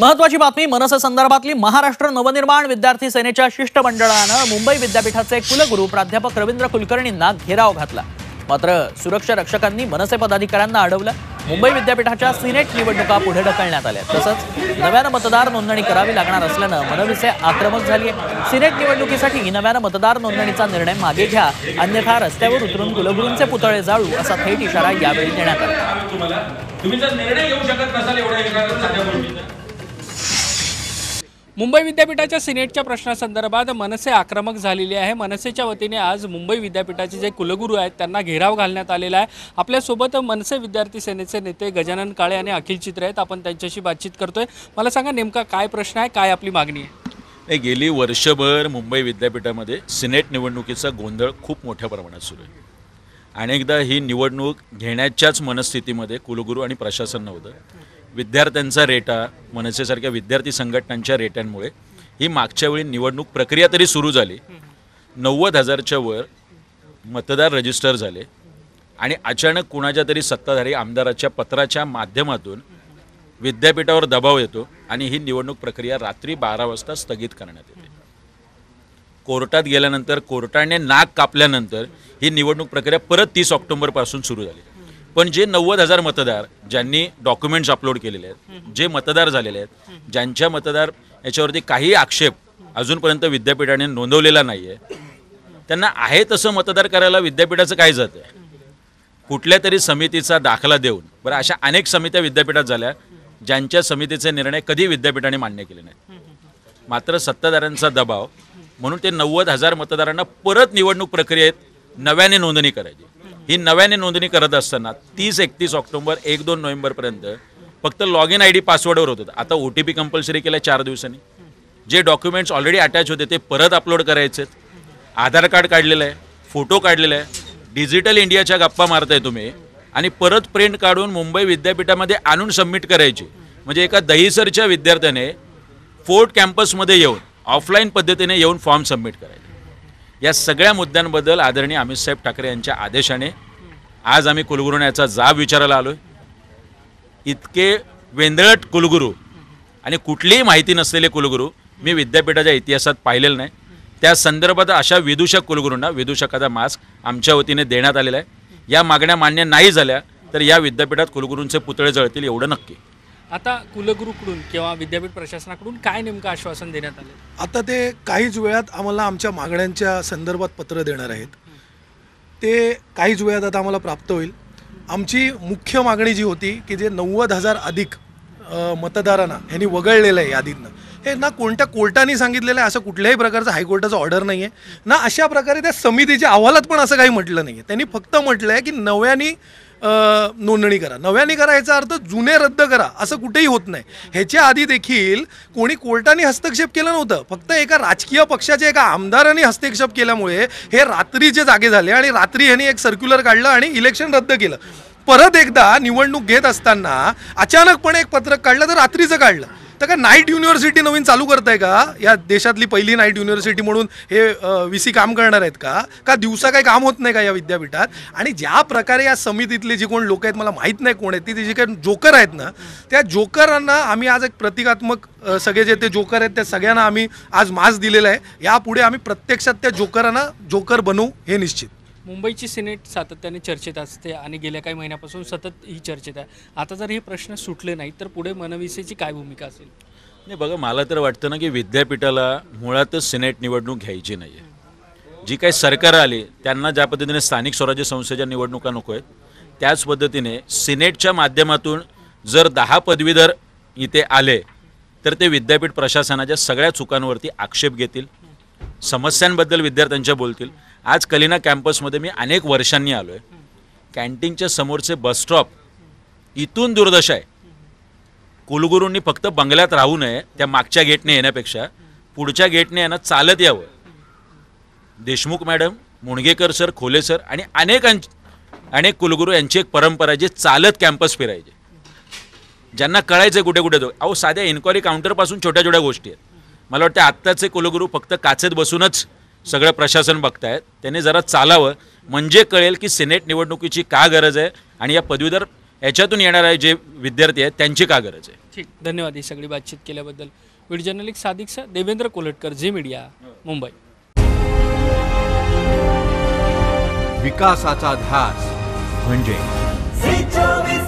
महत्वाची बातमी मनसे संदर्भातली महाराष्ट्र नवनिर्माण विद्यार्थी सेनेच्या शिष्टमंडळानं मुंबई विद्यापीठाचे कुलगुरू प्राध्यापक रवींद्र कुलकर्णींना घेराव घातला मात्र सुरक्षा रक्षकांनी मनसे पदाधिकाऱ्यांना अडवलं मुंबई विद्यापीठाच्या सिनेट निवडणुका पुढे ढकलण्यात आल्या तसंच नव्यानं मतदार नोंदणी करावी लागणार असल्यानं मनविसे आक्रमक झाली आहे सिनेट निवडणुकीसाठी नव्यानं मतदार नोंदणीचा निर्णय मागे घ्या अन्यथा रस्त्यावर उतरून कुलगुरूंचे पुतळे जाळू असा थेट इशारा यावेळी देण्यात आला मुंबई विद्यापीठाच्या सिनेटच्या प्रश्नासंदर्भात मनसे आक्रमक झालेली आहे मनसेच्या वतीने आज मुंबई विद्यापीठाचे जे कुलगुरू आहेत त्यांना घेराव घालण्यात आलेला आहे आपल्यासोबत मनसे विद्यार्थी सेनेचे नेते गजानन काळे आणि अखिल चित्र आहेत आपण त्यांच्याशी बातचीत करतोय मला सांगा नेमका काय प्रश्न आहे काय आपली मागणी आहे गेली वर्षभर मुंबई विद्यापीठामध्ये सिनेट निवडणुकीचा गोंधळ खूप मोठ्या प्रमाणात सुरू आहे अनेकदा ही निवडणूक घेण्याच्याच मनस्थितीमध्ये कुलगुरू आणि प्रशासन नव्हतं विद्यार्थ्यांचा रेटा मनसेसारख्या विद्यार्थी संघटनांच्या रेट्यांमुळे ही मागच्या वेळी निवडणूक प्रक्रिया तरी सुरू झाली नव्वद हजारच्या वर मतदार रजिस्टर झाले आणि अचानक कुणाच्या तरी सत्ताधारी आमदाराच्या पत्राच्या माध्यमातून विद्यापीठावर दबाव येतो आणि ही निवडणूक प्रक्रिया रात्री बारा वाजता स्थगित करण्यात येते कोर्टात गेल्यानंतर कोर्टाने नाक कापल्यानंतर ही निवडणूक प्रक्रिया परत तीस ऑक्टोबरपासून सुरू झाली पण जे नव्वद हजार मतदार ज्यांनी डॉक्युमेंट्स अपलोड केलेले आहेत जे मतदार झालेले आहेत ज्यांच्या मतदार याच्यावरती काही आक्षेप अजूनपर्यंत विद्यापीठाने नोंदवलेला नाही आहे त्यांना आहे तसं मतदार करायला विद्यापीठाचं काय आहे कुठल्या तरी समितीचा दाखला देऊन बरं अशा अनेक समित्या विद्यापीठात झाल्या ज्यांच्या समितीचे निर्णय कधी विद्यापीठाने मान्य केले नाहीत मात्र सत्ताधाऱ्यांचा दबाव म्हणून ते नव्वद हजार मतदारांना परत निवडणूक प्रक्रियेत नव्याने नोंदणी करायची ही नव्याने नोंदणी करत असताना तीस एकतीस ऑक्टोबर एक दोन नोव्हेंबरपर्यंत फक्त लॉग इन आय डी पासवर्डवर होत होतं आता ओ टी पी कंपल्सरी केलं चार दिवसांनी जे डॉक्युमेंट्स ऑलरेडी अटॅच होते ते परत अपलोड करायचे आधार कार्ड काढलेलं आहे फोटो काढलेला आहे डिजिटल इंडियाच्या गप्पा मारताय तुम्ही आणि परत प्रिंट काढून मुंबई विद्यापीठामध्ये आणून सबमिट करायची म्हणजे एका दहीसरच्या विद्यार्थ्याने फोर्ट कॅम्पसमध्ये येऊन ऑफलाईन पद्धतीने येऊन फॉर्म सबमिट करायचे या सगळ्या मुद्द्यांबद्दल आदरणीय अमित साहेब ठाकरे यांच्या आदेशाने आज आम्ही याचा जाब विचारायला आलो इतके वेंदळट कुलगुरू आणि कुठलीही माहिती नसलेले कुलगुरू मी विद्यापीठाच्या इतिहासात पाहिलेलं नाही त्या संदर्भात अशा विदूषक कुलगुरूंना विदूषकाचा मास्क आमच्या वतीने देण्यात आलेला आहे या मागण्या मान्य नाही झाल्या तर या विद्यापीठात कुलगुरूंचे पुतळे जळतील एवढं नक्की आता कुलगुरूकडून किंवा विद्यापीठ प्रशासनाकडून काय नेमकं आश्वासन देण्यात आलं आता ते काहीच वेळात आम्हाला आमच्या मागण्यांच्या संदर्भात पत्र देणार आहेत ते काहीच वेळात आता आम्हाला प्राप्त होईल आमची मुख्य मागणी जी होती की जे नव्वद हजार अधिक मतदारांना ह्यांनी वगळलेलं आहे यादीतनं हे ना कोणत्या कोर्टाने सांगितलेलं आहे असं कुठल्याही प्रकारचं हायकोर्टाचं ऑर्डर नाही आहे ना अशा प्रकारे त्या समितीच्या अहवालात पण असं काही म्हटलं नाही आहे त्यांनी फक्त म्हटलं आहे की नव्याने नोंदणी करा नव्याने करा याचा अर्थ जुने रद्द करा असं कुठेही होत नाही ह्याच्या आधी देखील कोणी कोर्टाने हस्तक्षेप केला नव्हतं फक्त एका राजकीय पक्षाच्या एका आमदाराने हस्तक्षेप केल्यामुळे हे रात्रीचे जागे झाले आणि रात्री ह्यांनी एक सर्क्युलर काढलं आणि इलेक्शन रद्द केलं परत एकदा निवडणूक घेत असताना अचानकपणे एक पत्रक काढलं तर रात्रीचं काढलं तर काय नाईट युनिव्हर्सिटी नवीन चालू करताय का या देशातली पहिली नाईट युनिव्हर्सिटी म्हणून हे व्ही काम करणार आहेत का का दिवसा काही काम होत नाही का या विद्यापीठात आणि ज्या प्रकारे या समितीतले जे कोण लोक आहेत मला माहीत नाही कोण आहेत ते जे काही जोकर आहेत ना त्या जोकरांना आम्ही आज एक प्रतिकात्मक सगळे जे ते जोकर आहेत त्या सगळ्यांना आम्ही आज मास दिलेला आहे यापुढे आम्ही प्रत्यक्षात त्या जोकरांना जोकर बनवू हे निश्चित मुंबईची सिनेट सातत्याने चर्चेत असते आणि गेल्या काही महिन्यापासून सतत ही चर्चेत आहे आता जर हे प्रश्न सुटले नाही तर पुढे मनविसेची काय भूमिका असेल नाही बघा मला तर वाटतं ना की विद्यापीठाला मुळातच सिनेट निवडणूक घ्यायची नाही आहे जी काही सरकार आली त्यांना ज्या पद्धतीने स्थानिक स्वराज्य संस्थेच्या निवडणुका नको आहेत त्याच पद्धतीने सिनेटच्या माध्यमातून जर दहा पदवीधर इथे आले तर ते विद्यापीठ प्रशासनाच्या सगळ्या चुकांवरती आक्षेप घेतील समस्यांबद्दल विद्यार्थ्यांच्या बोलतील आज कलिना कॅम्पसमध्ये मी अनेक वर्षांनी आलो आहे कॅन्टीनच्या समोरचे बसस्टॉप इथून दुर्दशा आहे कुलगुरूंनी फक्त बंगल्यात राहू नये त्या मागच्या गेटने येण्यापेक्षा पुढच्या गेटने यांना चालत यावं Deshmukh madam Mungekar sir Khole sir आणि अनेकां अनेक कुलगुरू यांची एक परंपरा जी चालत कॅम्पस फिरायचे ज्यांना कळायचं कुठे कुठे तो अहो साध्या इन्क्वायरी काउंटरपासून छोट्या छोट्या गोष्टी आहेत मला वाटतं आत्ताचे कुलगुरू फक्त काचेत बसूनच सगळं प्रशासन बघतायत त्याने जरा चालावं म्हणजे कळेल की सिनेट निवडणुकीची का गरज आहे आणि या पदवीधर याच्यातून येणारे जे विद्यार्थी आहेत त्यांची का गरज आहे ठीक धन्यवाद ही सगळी बातचीत केल्याबद्दल व्हिडिओ साधिक सा देवेंद्र कोलटकर झी मीडिया मुंबई विकासाचा ध्यास म्हणजे